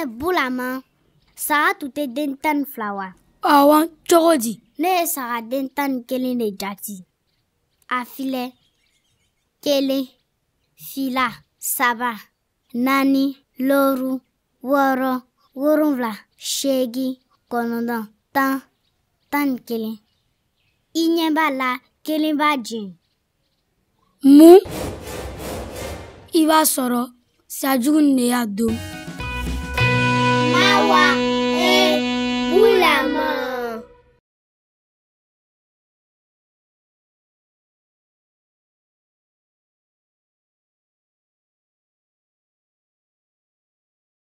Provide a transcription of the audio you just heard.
ye bulama saga tun tɛ den tan ni fila wa awɔ cogo di ne ye saga den tan ni kelen de jati a filɛ kelen fila saba naani looru wɔɔrɔ wolonfila seegin kɔnɔntɔn tan tan ni kelen i ɲɛ b'a la kelen b'a jɛn. mun i b'a sɔrɔ sajugu nin de y'a don.